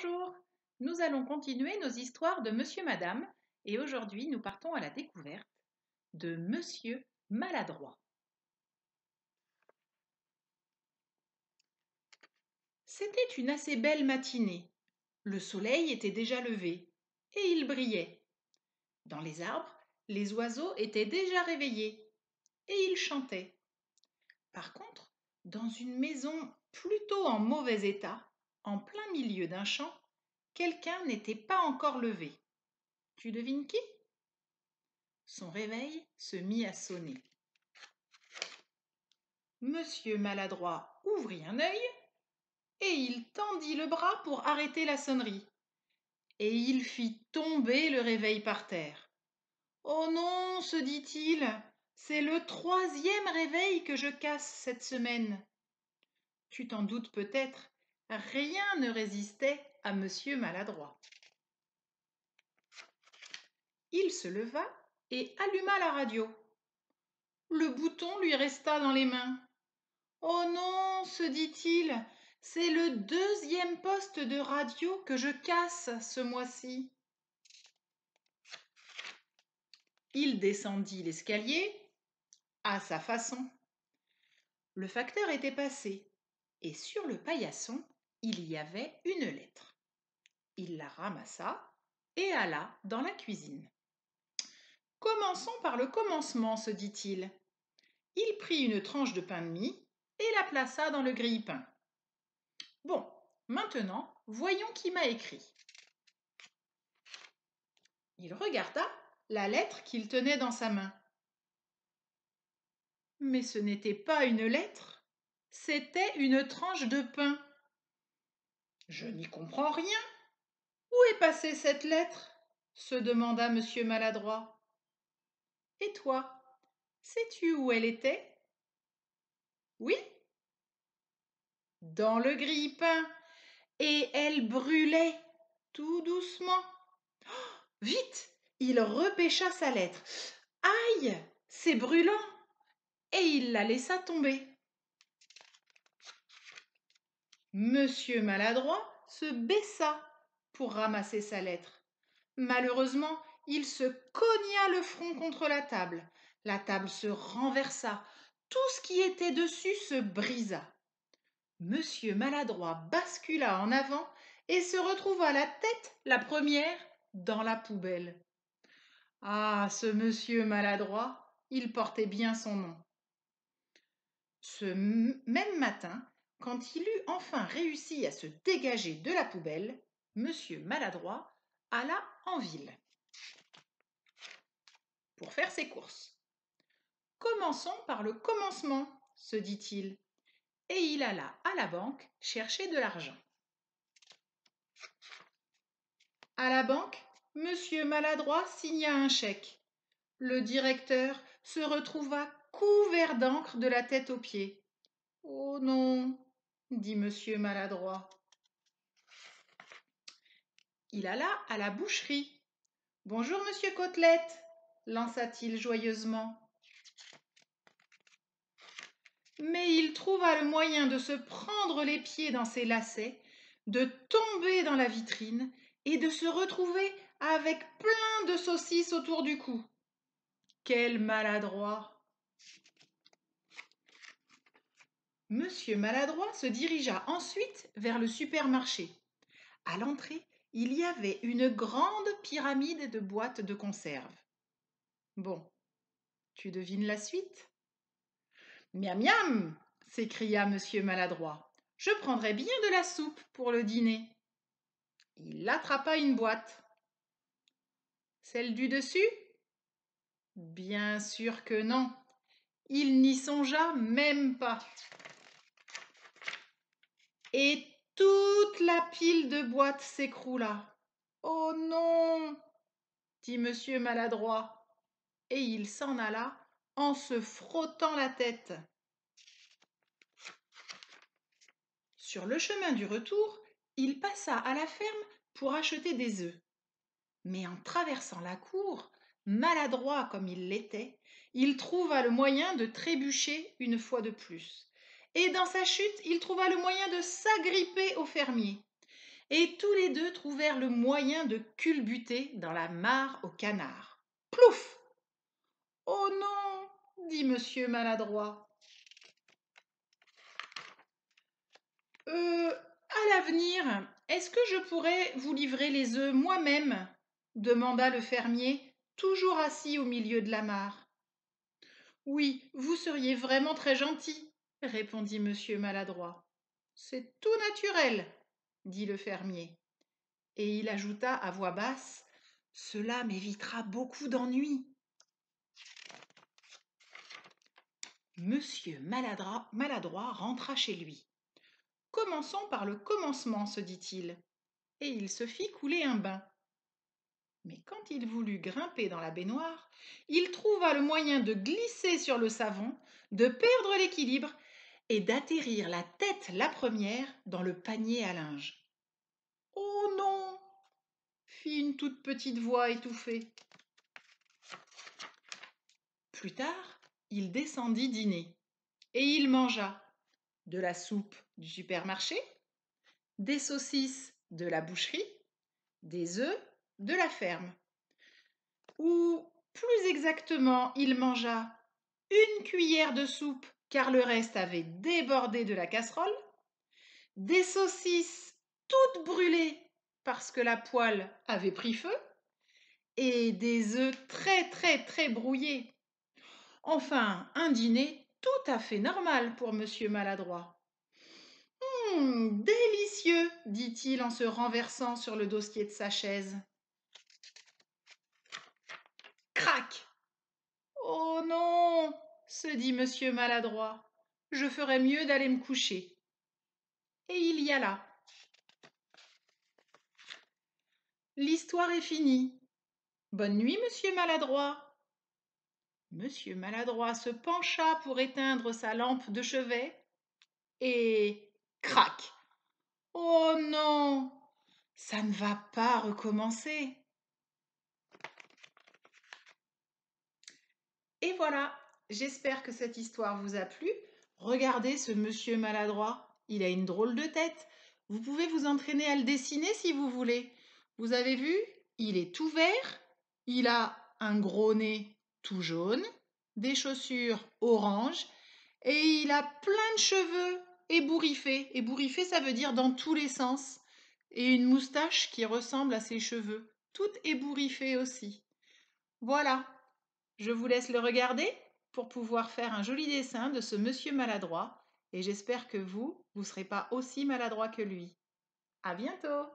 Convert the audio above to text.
Bonjour Nous allons continuer nos histoires de Monsieur Madame et aujourd'hui nous partons à la découverte de Monsieur Maladroit. C'était une assez belle matinée. Le soleil était déjà levé et il brillait. Dans les arbres, les oiseaux étaient déjà réveillés et ils chantaient. Par contre, dans une maison plutôt en mauvais état, en plein milieu d'un champ, quelqu'un n'était pas encore levé. Tu devines qui Son réveil se mit à sonner. Monsieur Maladroit ouvrit un œil et il tendit le bras pour arrêter la sonnerie. Et il fit tomber le réveil par terre. Oh non, se dit-il, c'est le troisième réveil que je casse cette semaine. Tu t'en doutes peut-être, Rien ne résistait à Monsieur Maladroit. Il se leva et alluma la radio. Le bouton lui resta dans les mains. Oh non, se dit-il, c'est le deuxième poste de radio que je casse ce mois-ci. Il descendit l'escalier à sa façon. Le facteur était passé, et sur le paillasson, il y avait une lettre. Il la ramassa et alla dans la cuisine. Commençons par le commencement, se dit-il. Il prit une tranche de pain de mie et la plaça dans le grille-pain. Bon, maintenant, voyons qui m'a écrit. Il regarda la lettre qu'il tenait dans sa main. Mais ce n'était pas une lettre, c'était une tranche de pain. Je n'y comprends rien. Où est passée cette lettre se demanda Monsieur Maladroit. Et toi, sais-tu où elle était Oui. Dans le grille-pain. Et elle brûlait, tout doucement. Oh, vite Il repêcha sa lettre. Aïe C'est brûlant Et il la laissa tomber monsieur maladroit se baissa pour ramasser sa lettre malheureusement il se cogna le front contre la table la table se renversa tout ce qui était dessus se brisa monsieur maladroit bascula en avant et se retrouva la tête la première dans la poubelle ah ce monsieur maladroit il portait bien son nom ce même matin quand il eut enfin réussi à se dégager de la poubelle, Monsieur Maladroit alla en ville pour faire ses courses. Commençons par le commencement, se dit-il, et il alla à la banque chercher de l'argent. À la banque, Monsieur Maladroit signa un chèque. Le directeur se retrouva couvert d'encre de la tête aux pieds. Oh non, dit monsieur maladroit. Il alla à la boucherie. Bonjour, monsieur Côtelette, lança-t-il joyeusement. Mais il trouva le moyen de se prendre les pieds dans ses lacets, de tomber dans la vitrine et de se retrouver avec plein de saucisses autour du cou. Quel maladroit Monsieur Maladroit se dirigea ensuite vers le supermarché. À l'entrée, il y avait une grande pyramide de boîtes de conserve. Bon, tu devines la suite Miam miam s'écria Monsieur Maladroit. Je prendrai bien de la soupe pour le dîner. Il attrapa une boîte. Celle du dessus Bien sûr que non. Il n'y songea même pas. Et toute la pile de boîtes s'écroula. Oh non dit monsieur maladroit, et il s'en alla en se frottant la tête. Sur le chemin du retour, il passa à la ferme pour acheter des œufs. Mais en traversant la cour, maladroit comme il l'était, il trouva le moyen de trébucher une fois de plus et dans sa chute il trouva le moyen de s'agripper au fermier. Et tous les deux trouvèrent le moyen de culbuter dans la mare au canard. Plouf Oh non dit monsieur maladroit. Euh, à l'avenir, est-ce que je pourrais vous livrer les œufs moi-même demanda le fermier, toujours assis au milieu de la mare. Oui, vous seriez vraiment très gentil, répondit monsieur maladroit. C'est tout naturel, dit le fermier. Et il ajouta à voix basse. Cela m'évitera beaucoup d'ennuis. Monsieur maladroit, maladroit rentra chez lui. Commençons par le commencement, se dit-il. Et il se fit couler un bain. Mais quand il voulut grimper dans la baignoire, il trouva le moyen de glisser sur le savon, de perdre l'équilibre et d'atterrir la tête la première dans le panier à linge. Oh non fit une toute petite voix étouffée. Plus tard, il descendit dîner et il mangea de la soupe du supermarché, des saucisses de la boucherie, des œufs de la ferme. Ou plus exactement, il mangea une cuillère de soupe car le reste avait débordé de la casserole, des saucisses toutes brûlées parce que la poêle avait pris feu, et des œufs très très très brouillés. Enfin, un dîner tout à fait normal pour monsieur maladroit. Hum, délicieux, dit-il en se renversant sur le dossier de sa chaise. Crac. Oh non, se dit Monsieur maladroit, je ferais mieux d'aller me coucher. Et il y alla. L'histoire est finie. Bonne nuit, Monsieur maladroit. Monsieur maladroit se pencha pour éteindre sa lampe de chevet et crac. Oh non. Ça ne va pas recommencer. Et voilà, j'espère que cette histoire vous a plu. Regardez ce monsieur maladroit, il a une drôle de tête. Vous pouvez vous entraîner à le dessiner si vous voulez. Vous avez vu Il est tout vert, il a un gros nez tout jaune, des chaussures orange et il a plein de cheveux ébouriffés. Ébouriffés, ça veut dire dans tous les sens. Et une moustache qui ressemble à ses cheveux, toute ébouriffée aussi. Voilà, je vous laisse le regarder pour pouvoir faire un joli dessin de ce monsieur maladroit et j'espère que vous, vous ne serez pas aussi maladroit que lui. À bientôt!